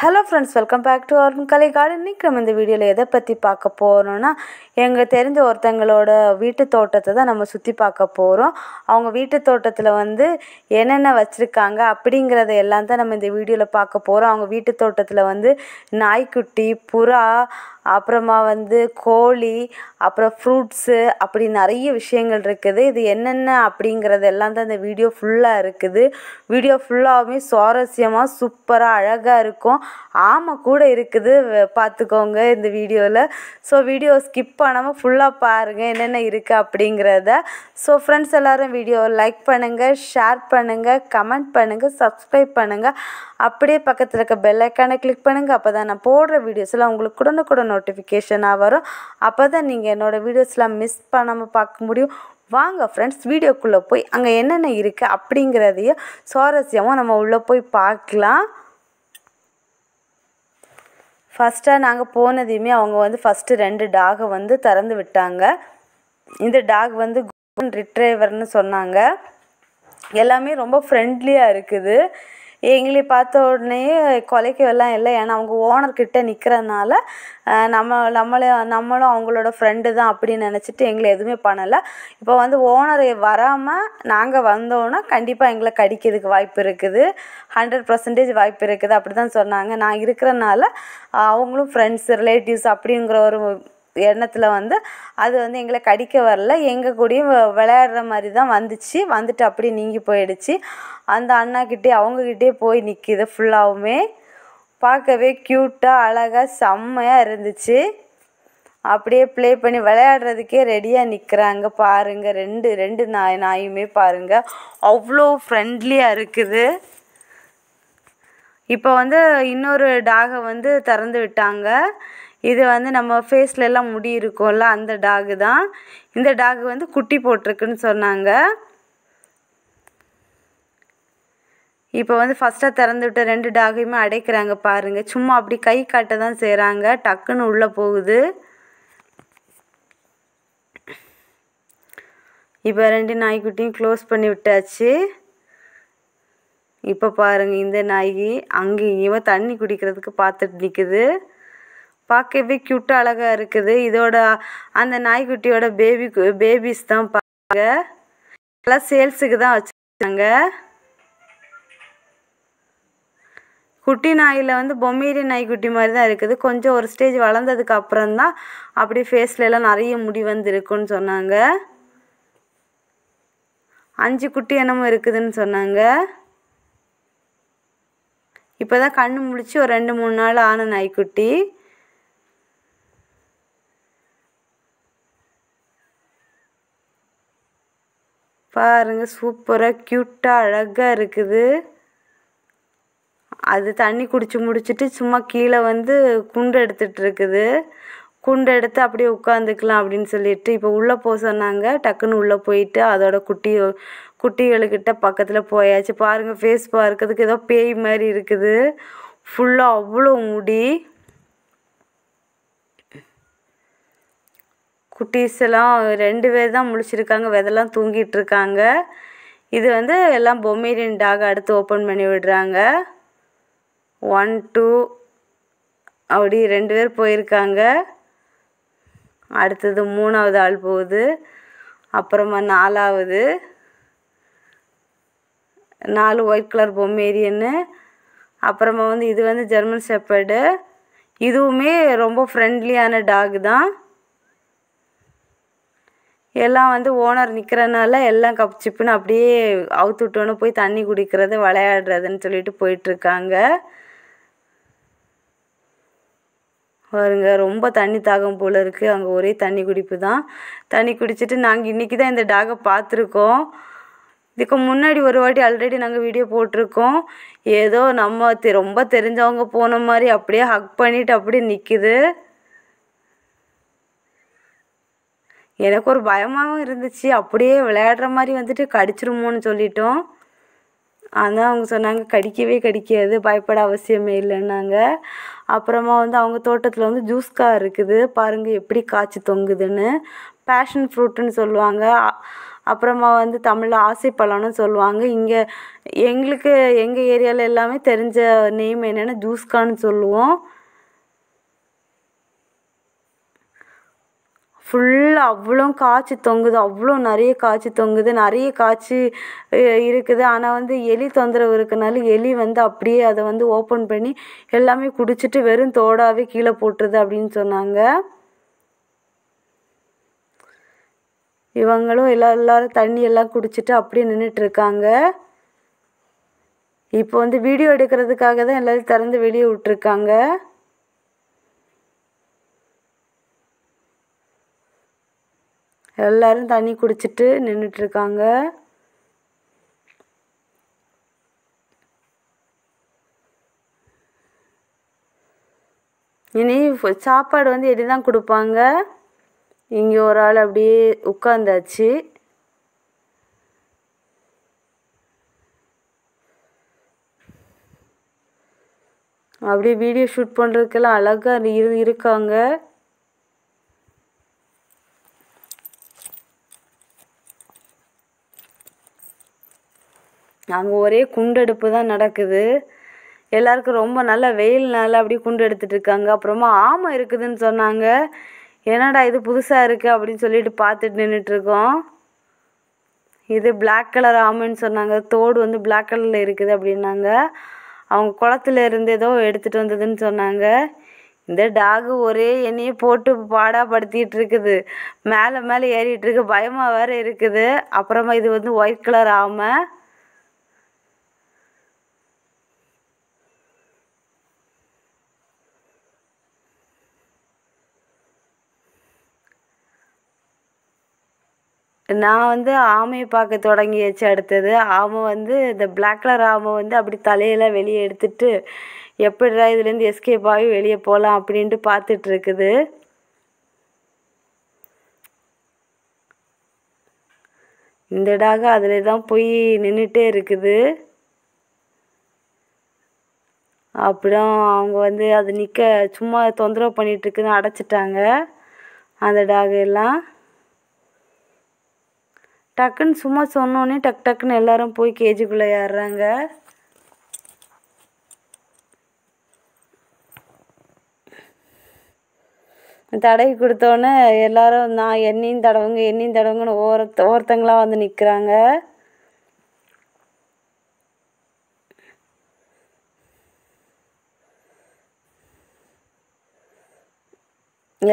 hello friends welcome back to our Kalai garden இன்றைக்கி நம்ம இந்த வீடியோவில் எதை பற்றி பார்க்க போகிறோன்னா எங்கள் தெரிஞ்ச ஒருத்தங்களோட வீட்டு தோட்டத்தை தான் நம்ம சுற்றி பார்க்க போகிறோம் அவங்க வீட்டு தோட்டத்தில் வந்து என்னென்ன வச்சுருக்காங்க அப்படிங்கிறத எல்லாம் தான் நம்ம இந்த வீடியோவில் பார்க்க போகிறோம் அவங்க வீட்டு தோட்டத்தில் வந்து நாய்க்குட்டி புறா அப்புறமா வந்து கோழி அப்புறம் ஃப்ரூட்ஸு அப்படி நிறைய விஷயங்கள் இருக்குது இது என்னென்ன அப்படிங்கிறது எல்லாம் தான் இந்த வீடியோ ஃபுல்லாக இருக்குது வீடியோ ஃபுல்லாகவுமே சுவாரஸ்யமாக சூப்பராக அழகாக இருக்கும் ஆமை கூட இருக்குது பார்த்துக்கோங்க இந்த வீடியோவில் ஸோ வீடியோ ஸ்கிப் பண்ணாமல் ஃபுல்லாக பாருங்கள் என்னென்ன இருக்குது அப்படிங்கிறத ஸோ ஃப்ரெண்ட்ஸ் எல்லோரும் வீடியோவை லைக் பண்ணுங்கள் ஷேர் பண்ணுங்கள் கமெண்ட் பண்ணுங்கள் சப்ஸ்கிரைப் பண்ணுங்கள் அப்படியே பக்கத்தில் இருக்க பெல்லைக்கானை கிளிக் பண்ணுங்கள் அப்போ தான் நான் போடுற வீடியோஸில் உங்களுக்கு உடனுக்குடன் நோட்டிஃபிகேஷனாக வரும் அப்போ தான் நீங்கள் என்னோடய வீடியோஸ்லாம் மிஸ் பண்ணாமல் பார்க்க முடியும் வாங்க ஃப்ரெண்ட்ஸ் வீடியோக்குள்ளே போய் அங்கே என்னென்ன இருக்குது அப்படிங்கிறதையும் சுவாரஸ்யமாக நம்ம உள்ளே போய் பார்க்கலாம் ஃபஸ்ட்டாக நாங்கள் போனதையுமே அவங்க வந்து ஃபஸ்ட்டு ரெண்டு டாகை வந்து திறந்து விட்டாங்க இந்த டாக் வந்து ரிட்ரைவர்னு சொன்னாங்க எல்லாமே ரொம்ப ஃப்ரெண்ட்லியாக இருக்குது எங்களை பார்த்த உடனேயே எல்லாம் இல்லை ஏன்னா அவங்க ஓனர்கிட்ட நிற்கிறனால நம்ம நம்மளே நம்மளும் அவங்களோட ஃப்ரெண்டு தான் அப்படின்னு நினச்சிட்டு எங்களை எதுவுமே பண்ணலை இப்போ வந்து ஓனர் வராமல் நாங்கள் வந்தோன்னா கண்டிப்பாக எங்களை கடிக்கிறதுக்கு வாய்ப்பு இருக்குது ஹண்ட்ரட் பர்சன்டேஜ் வாய்ப்பு இருக்குது அப்படி தான் சொன்னாங்க நான் இருக்கிறனால அவங்களும் ஃப்ரெண்ட்ஸ் ரிலேட்டிவ்ஸ் அப்படிங்கிற ஒரு எண்ணத்தில் வந்து அது வந்து எங்களை கடிக்க வரல எங்கள் கூடயும் விளையாடுற மாதிரி தான் வந்துச்சு வந்துட்டு அப்படியே நீங்கி போயிடுச்சு அந்த அண்ணாக்கிட்டே அவங்கக்கிட்டே போய் நிற்கிது ஃபுல்லாகவுமே பார்க்கவே க்யூட்டாக அழகாக செம்மையாக இருந்துச்சு அப்படியே ப்ளே பண்ணி விளையாடுறதுக்கே ரெடியாக நிற்கிறாங்க பாருங்கள் ரெண்டு ரெண்டு நாய் நாயுமே பாருங்கள் அவ்வளோ ஃப்ரெண்ட்லியாக இருக்குது இப்போ வந்து இன்னொரு டாகை வந்து திறந்து விட்டாங்க இது வந்து நம்ம ஃபேஸ்லெல்லாம் முடி இருக்கும்ல அந்த டாகு தான் இந்த டாகு வந்து குட்டி போட்டிருக்குன்னு சொன்னாங்க இப்போ வந்து ஃபஸ்ட்டாக திறந்து விட்ட ரெண்டு டாகையுமே அடைக்கிறாங்க பாருங்கள் சும்மா அப்படி கை காட்ட தான் செய்கிறாங்க டக்குன்னு உள்ளே போகுது இப்போ ரெண்டு நாய்க்குட்டியும் க்ளோஸ் பண்ணி விட்டாச்சு இப்போ பாருங்கள் இந்த நாய்கி அங்கேயும் தண்ணி குடிக்கிறதுக்கு பார்த்துட்டு நிற்குது பார்க்கவே க்யூட்டாக அழகாக இருக்குது இதோட அந்த நாய்க்குட்டியோட பேபி பேபிஸ் தான் பாருங்க எல்லாம் சேல்ஸுக்கு தான் வச்சுருக்காங்க குட்டி நாயில் வந்து நாய் நாய்க்குட்டி மாதிரி தான் இருக்குது கொஞ்சம் ஒரு ஸ்டேஜ் வளர்ந்ததுக்கு அப்புறம் தான் அப்படியே எல்லாம் நிறைய முடி வந்துருக்குன்னு சொன்னாங்க அஞ்சு குட்டி என்னமோ இருக்குதுன்னு சொன்னாங்க இப்போ தான் கண்ணு முடிச்சு ஒரு ரெண்டு மூணு நாள் ஆன நாய்க்குட்டி பாருங்கள் சூப்பராக க்யூட்டாக அழகாக இருக்குது அது தண்ணி குடிச்சு முடிச்சுட்டு சும்மா கீழே வந்து குண்டு எடுத்துட்டு இருக்குது குண்டு எடுத்து அப்படியே உட்காந்துக்கலாம் அப்படின்னு சொல்லிட்டு இப்போ உள்ளே போக சொன்னாங்க டக்குன்னு உள்ளே போயிட்டு அதோட குட்டி குட்டிகளுக்கிட்ட பக்கத்தில் போயாச்சு பாருங்கள் ஃபேஸ் பார்க்கறதுக்கு ஏதோ பேய் மாதிரி இருக்குது ஃபுல்லாக அவ்வளோ முடி குட்டீஸ் எல்லாம் ரெண்டு பேர் தான் முழிச்சிருக்காங்க விதெல்லாம் தூங்கிட்டு இருக்காங்க இது வந்து எல்லாம் பொமேரியன் டாக் அடுத்து ஓப்பன் பண்ணி விடுறாங்க ஒன் டூ அப்படி ரெண்டு பேர் போயிருக்காங்க அடுத்தது மூணாவது ஆள் போகுது அப்புறமா நாலாவது நாலு ஒயிட் கலர் பொம்மேரியன்னு அப்புறமா வந்து இது வந்து ஜெர்மன் செப்பர்டு இதுவுமே ரொம்ப ஃப்ரெண்ட்லியான டாக் தான் எல்லாம் வந்து ஓனர் நிற்கிறனால எல்லாம் கப் சிப்புன்னு அப்படியே அவுத்து விட்டோன்னு போய் தண்ணி குடிக்கிறது விளையாடுறதுன்னு சொல்லிட்டு போயிட்டுருக்காங்க பாருங்க ரொம்ப தண்ணி தாகம் போல் இருக்குது அங்கே ஒரே தண்ணி குடிப்பு தான் தண்ணி குடிச்சிட்டு நாங்கள் இன்றைக்கி தான் இந்த டாகை பார்த்துருக்கோம் இதுக்கு முன்னாடி ஒரு வாட்டி ஆல்ரெடி நாங்கள் வீடியோ போட்டிருக்கோம் ஏதோ நம்ம தெ ரொம்ப தெரிஞ்சவங்க போன மாதிரி அப்படியே ஹக் பண்ணிட்டு அப்படியே நிற்கிது எனக்கு ஒரு பயமாகவும் இருந்துச்சு அப்படியே விளையாடுற மாதிரி வந்துட்டு கடிச்சிருமோன்னு சொல்லிட்டோம் ஆனால் அவங்க சொன்னாங்க கடிக்கவே கடிக்காது பயப்பட அவசியமே இல்லைன்னாங்க அப்புறமா வந்து அவங்க தோட்டத்தில் வந்து ஜூஸ் கார் இருக்குது பாருங்கள் எப்படி காய்ச்சி தொங்குதுன்னு பேஷன் ஃப்ரூட்டுன்னு சொல்லுவாங்க அப்புறமா வந்து தமிழில் ஆசைப்பழம்னு சொல்லுவாங்க இங்கே எங்களுக்கு எங்கள் ஏரியாவில் எல்லாமே தெரிஞ்ச நேம் என்னென்னா ஜூஸ்கான்னு சொல்லுவோம் ஃபுல்லாக அவ்வளோ காய்ச்சி தொங்குது அவ்வளோ நிறைய காய்ச்சி தொங்குது நிறைய காய்ச்சி இருக்குது ஆனால் வந்து எலி தொந்தரவு இருக்கனால எலி வந்து அப்படியே அதை வந்து ஓப்பன் பண்ணி எல்லாமே குடிச்சிட்டு வெறும் தோடாகவே கீழே போட்டுருது அப்படின்னு சொன்னாங்க இவங்களும் எல்லா எல்லோரும் தண்ணி எல்லாம் குடிச்சிட்டு அப்படியே நின்றுட்டுருக்காங்க இப்போ வந்து வீடியோ எடுக்கிறதுக்காக தான் எல்லோரும் திறந்து வெளியே விட்டுருக்காங்க எல்லாரும் தண்ணி குடிச்சிட்டு இருக்காங்க இனி சாப்பாடு வந்து எடி தான் கொடுப்பாங்க இங்கே ஒரு ஆள் அப்படியே உட்காந்தாச்சு அப்படியே வீடியோ ஷூட் பண்ணுறதுக்கெல்லாம் அழகாக இரு இருக்காங்க அங்கே ஒரே குண்டெடுப்பு தான் நடக்குது எல்லாருக்கும் ரொம்ப நல்ல வெயில் வெயில்னால அப்படியே குண்டு எடுத்துகிட்டு இருக்காங்க அப்புறமா ஆமை இருக்குதுன்னு சொன்னாங்க என்னடா இது புதுசாக இருக்குது அப்படின்னு சொல்லிட்டு பார்த்துட்டு நின்றுட்டுருக்கோம் இது பிளாக் கலர் ஆமைன்னு சொன்னாங்க தோடு வந்து பிளாக் கலரில் இருக்குது அப்படின்னாங்க அவங்க குளத்துல இருந்து ஏதோ எடுத்துகிட்டு வந்ததுன்னு சொன்னாங்க இந்த டாகு ஒரே எண்ணெயை போட்டு பாடாப்படுத்திட்டு இருக்குது மேலே மேலே ஏறிட்டு இருக்கு பயமாக வேறு இருக்குது அப்புறமா இது வந்து ஒயிட் கலர் ஆமை நான் வந்து ஆமையை பார்க்க தொடங்கியாச்சு அடுத்தது ஆமை வந்து இந்த பிளாக் கலர் ஆமை வந்து அப்படி தலையெல்லாம் வெளியே எடுத்துட்டு எப்படிடா இதுலேருந்து எஸ்கேப் ஆகி வெளியே போகலாம் அப்படின்ட்டு பார்த்துட்டு இருக்குது இந்த டாக அதில் தான் போய் நின்றுட்டே இருக்குது அப்புறம் அவங்க வந்து அது நிற்க சும்மா தொந்தரவு பண்ணிகிட்ருக்குன்னு அடைச்சிட்டாங்க அந்த டாக் எல்லாம் டக்குன்னு சும்மா சொன்னோடனே டக் டக்குன்னு எல்லாரும் போய் கேஜிக்குள்ளே ஏறுறாங்க தடவி கொடுத்தோன்னே எல்லாரும் நான் என்னையும் தடவுங்க என்னையும் தடவுங்கன்னு ஒருத்த ஒருத்தங்களாக வந்து நிற்கிறாங்க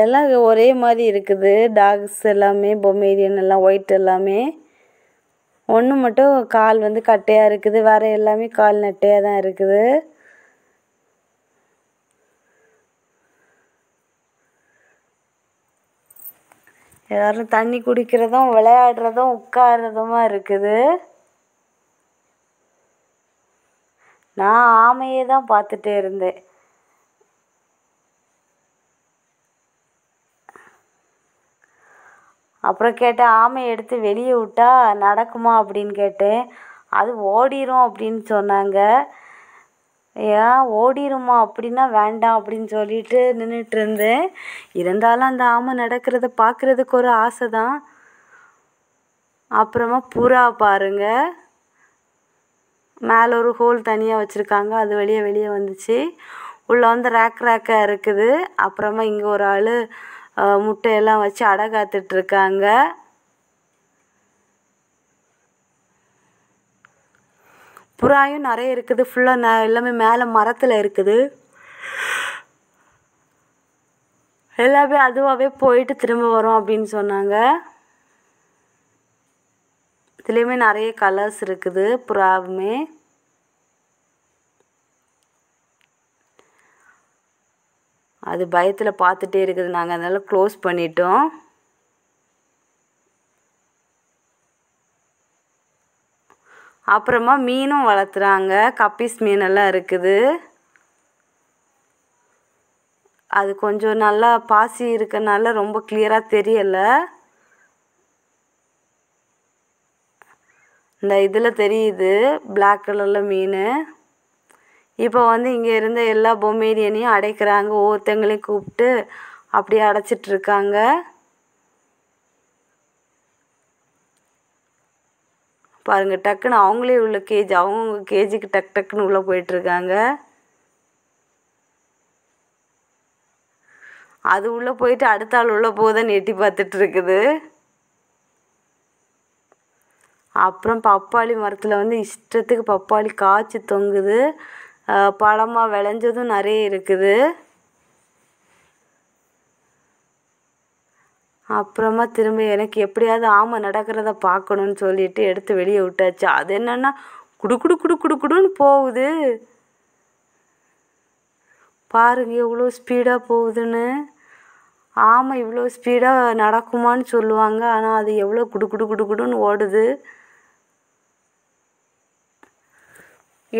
எல்லாம் ஒரே மாதிரி இருக்குது டாக்ஸ் எல்லாமே பொமேரியன் எல்லாம் ஒயிட் எல்லாமே ஒன்று மட்டும் கால் வந்து கட்டையாக இருக்குது வேறு எல்லாமே கால் நட்டையாக தான் இருக்குது எல்லோரும் தண்ணி குடிக்கிறதும் விளையாடுறதும் உட்காரதுமா இருக்குது நான் ஆமையே தான் பார்த்துட்டே இருந்தேன் அப்புறம் கேட்டேன் ஆமை எடுத்து வெளியே விட்டா நடக்குமா அப்படின்னு கேட்டேன் அது ஓடிரும் அப்படின்னு சொன்னாங்க ஏன் ஓடிடுமா அப்படின்னா வேண்டாம் அப்படின்னு சொல்லிட்டு நின்றுட்டு இருந்தேன் இருந்தாலும் அந்த ஆமை நடக்கிறத பார்க்குறதுக்கு ஒரு ஆசை தான் அப்புறமா புறா பாருங்க மேலே ஒரு ஹோல் தனியாக வச்சுருக்காங்க அது வெளியே வெளியே வந்துச்சு உள்ளே வந்து ரேக் ரேக்காக இருக்குது அப்புறமா இங்கே ஒரு ஆள் முட்டையெல்லாம் வச்சு அடை காத்துட்ருக்காங்க புறாயும் நிறைய இருக்குது ஃபுல்லாக ந எல்லாமே மேலே மரத்தில் இருக்குது எல்லாமே அதுவாகவே போயிட்டு திரும்ப வரும் அப்படின்னு சொன்னாங்க இதுலேயுமே நிறைய கலர்ஸ் இருக்குது புறாவுமே அது பயத்தில் பார்த்துட்டே இருக்குது நாங்கள் அதனால் க்ளோஸ் பண்ணிட்டோம் அப்புறமா மீனும் வளர்த்துறாங்க கப்பீஸ் மீனெல்லாம் இருக்குது அது கொஞ்சம் நல்லா பாசி இருக்கனால ரொம்ப கிளியராக தெரியலை இந்த இதில் தெரியுது பிளாக் கலரில் மீன் இப்போ வந்து இங்கே இருந்த எல்லா பொமேரியனையும் அடைக்கிறாங்க ஒவ்வொருத்தங்களையும் கூப்பிட்டு அப்படியே அடைச்சிட்ருக்காங்க பாருங்கள் டக்குன்னு அவங்களே உள்ள கேஜ் அவங்கவுங்க கேஜிக்கு டக் டக்குன்னு உள்ளே போயிட்டுருக்காங்க அது உள்ளே போயிட்டு அடுத்த ஆள் உள்ளே போகுதுன்னு எட்டி பார்த்துட்டு இருக்குது அப்புறம் பப்பாளி மரத்தில் வந்து இஷ்டத்துக்கு பப்பாளி காய்ச்சி தொங்குது பழமாக விளைஞ்சதும் நிறைய இருக்குது அப்புறமா திரும்ப எனக்கு எப்படியாவது ஆமை நடக்கிறத பார்க்கணுன்னு சொல்லிட்டு எடுத்து வெளியே விட்டாச்சு அது என்னென்னா குடு குடு குடு குடு குடுன்னு போகுது பாருங்க எவ்வளோ ஸ்பீடாக போகுதுன்னு ஆமை இவ்வளோ ஸ்பீடாக நடக்குமான்னு சொல்லுவாங்க ஆனால் அது எவ்வளோ குடு குடு குடு குடுன்னு ஓடுது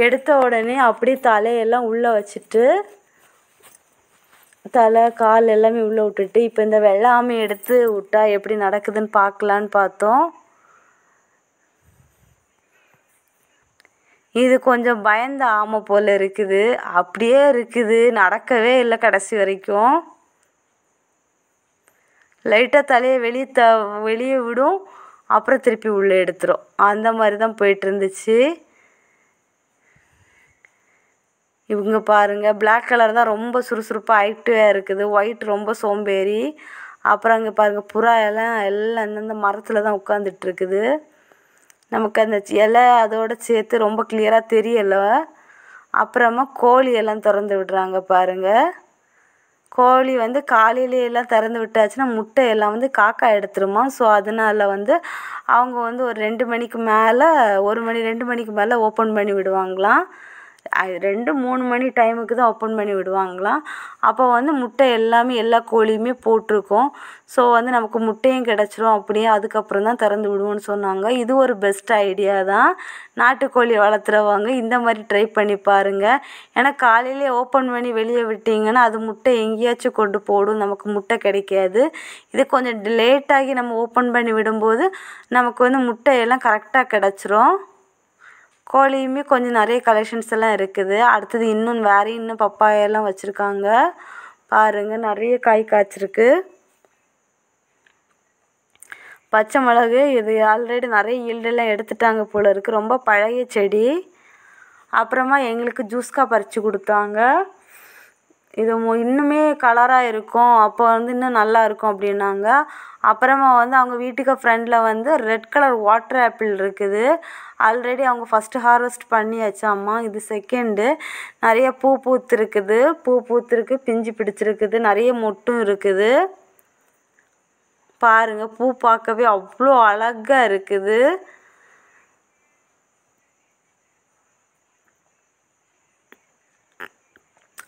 எடுத்த உடனே அப்படியே தலையெல்லாம் உள்ளே வச்சுட்டு தலை கால் எல்லாமே உள்ளே விட்டுட்டு இப்போ இந்த வெள்ளாமை எடுத்து விட்டா எப்படி நடக்குதுன்னு பார்க்கலான்னு பார்த்தோம் இது கொஞ்சம் பயந்த ஆமை போல் இருக்குது அப்படியே இருக்குது நடக்கவே இல்லை கடைசி வரைக்கும் லைட்டாக தலையை வெளியே த வெளியே விடும் அப்புறம் திருப்பி உள்ளே எடுத்துரும் அந்த மாதிரி தான் போயிட்டு இருந்துச்சு இவங்க பாருங்க பிளாக் கலர் தான் ரொம்ப சுறுசுறுப்பாக ஆக்டிவாக இருக்குது ஒயிட் ரொம்ப சோம்பேறி அப்புறம் அங்கே பாருங்கள் புறா எல்லாம் எல்லாம் அந்தந்த மரத்தில் தான் இருக்குது நமக்கு அந்த இலை அதோடு சேர்த்து ரொம்ப கிளியராக தெரியலை அப்புறமா கோழி எல்லாம் திறந்து விடுறாங்க பாருங்கள் கோழி வந்து காலையிலேயெல்லாம் திறந்து விட்டாச்சுன்னா முட்டை எல்லாம் வந்து காக்கா எடுத்துருமா ஸோ அதனால் வந்து அவங்க வந்து ஒரு ரெண்டு மணிக்கு மேலே ஒரு மணி ரெண்டு மணிக்கு மேலே ஓப்பன் பண்ணி விடுவாங்களாம் ரெண்டு மூணு மணி டைமுக்கு தான் ஓப்பன் பண்ணி விடுவாங்களாம் அப்போ வந்து முட்டை எல்லாமே எல்லா கோழியுமே போட்டிருக்கோம் ஸோ வந்து நமக்கு முட்டையும் கிடச்சிரும் அப்படியே அதுக்கப்புறம் தான் திறந்து விடுவோம்னு சொன்னாங்க இது ஒரு பெஸ்ட் ஐடியா தான் நாட்டுக்கோழி வளர்த்துறவங்க இந்த மாதிரி ட்ரை பண்ணி பாருங்கள் ஏன்னா காலையிலே ஓப்பன் பண்ணி வெளியே விட்டிங்கன்னா அது முட்டை எங்கேயாச்சும் கொண்டு போடும் நமக்கு முட்டை கிடைக்காது இது கொஞ்சம் லேட்டாகி நம்ம ஓப்பன் பண்ணி விடும்போது நமக்கு வந்து முட்டையெல்லாம் கரெக்டாக கிடச்சிரும் கோழியுமே கொஞ்சம் நிறைய கலெக்ஷன்ஸ் எல்லாம் இருக்குது அடுத்தது இன்னும் வேறு இன்னும் பப்பாயெல்லாம் வச்சுருக்காங்க பாருங்கள் நிறைய காய் காய்ச்சிருக்கு பச்சை மிளகு இது ஆல்ரெடி நிறைய ஈல்டெல்லாம் எடுத்துட்டாங்க போல் இருக்குது ரொம்ப பழைய செடி அப்புறமா எங்களுக்கு ஜூஸ்கா பறித்து கொடுத்தாங்க இது இன்னுமே கலராக இருக்கும் அப்போ வந்து இன்னும் நல்லா இருக்கும் அப்படின்னாங்க அப்புறமா வந்து அவங்க வீட்டுக்கு ஃப்ரெண்டில் வந்து ரெட் கலர் வாட்டர் ஆப்பிள் இருக்குது ஆல்ரெடி அவங்க ஃபஸ்ட்டு ஹார்வெஸ்ட் பண்ணியாச்சாம்மா இது செகண்டு நிறைய பூ பூத்துருக்குது பூ பூத்துருக்கு பிஞ்சு பிடிச்சிருக்குது நிறைய மொட்டும் இருக்குது பாருங்கள் பூ பார்க்கவே அவ்வளோ அழகாக இருக்குது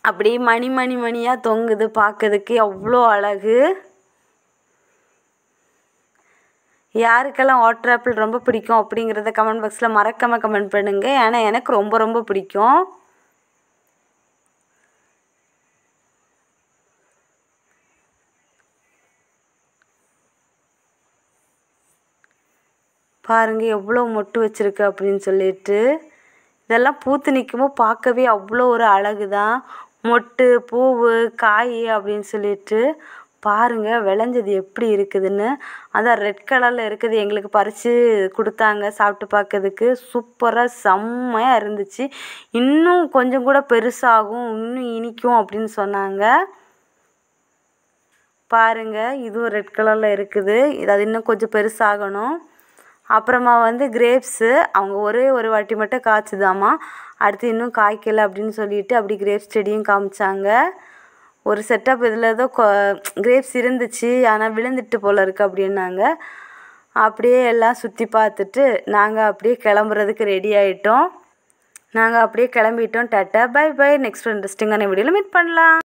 அப்படி மணி மணி மணியாக தொங்குது பார்க்கறதுக்கு அவ்வளோ அழகு யாருக்கெல்லாம் வாட்டர் ஆப்பிள் ரொம்ப பிடிக்கும் அப்படிங்கிறத கமெண்ட் பாக்ஸில் மறக்காம கமெண்ட் பண்ணுங்கள் ஏன்னா எனக்கு ரொம்ப ரொம்ப பிடிக்கும் பாருங்கள் எவ்வளோ மொட்டு வச்சுருக்கு அப்படின்னு சொல்லிட்டு இதெல்லாம் பூத்து நிற்கும்போது பார்க்கவே அவ்வளோ ஒரு அழகு தான் மொட்டு பூ காய் அப்படின்னு சொல்லிட்டு பாருங்கள் விளைஞ்சது எப்படி இருக்குதுன்னு அதான் ரெட் கலரில் இருக்குது எங்களுக்கு பறித்து கொடுத்தாங்க சாப்பிட்டு பார்க்கறதுக்கு சூப்பராக செம்மையாக இருந்துச்சு இன்னும் கொஞ்சம் கூட பெருசாகும் இன்னும் இனிக்கும் அப்படின்னு சொன்னாங்க பாருங்கள் இதுவும் ரெட் கலரில் இருக்குது இது அது இன்னும் கொஞ்சம் பெருசாகணும் அப்புறமா வந்து கிரேப்ஸு அவங்க ஒரே ஒரு வாட்டி மட்டும் காய்ச்சுதாம்மா அடுத்து இன்னும் காய்க்கலை அப்படின்னு சொல்லிட்டு அப்படி கிரேப்ஸ் செடியும் காமிச்சாங்க ஒரு செட்டப் இதில் ஏதோ கிரேப்ஸ் இருந்துச்சு ஆனால் விழுந்துட்டு போல் இருக்குது அப்படின்னாங்க அப்படியே எல்லாம் சுற்றி பார்த்துட்டு நாங்கள் அப்படியே கிளம்புறதுக்கு ரெடி ஆகிட்டோம் நாங்கள் அப்படியே கிளம்பிட்டோம் டாட்டா பை பை நெக்ஸ்ட் இன்ட்ரெஸ்டிங்கான வீடியோவில் மீட் பண்ணலாம்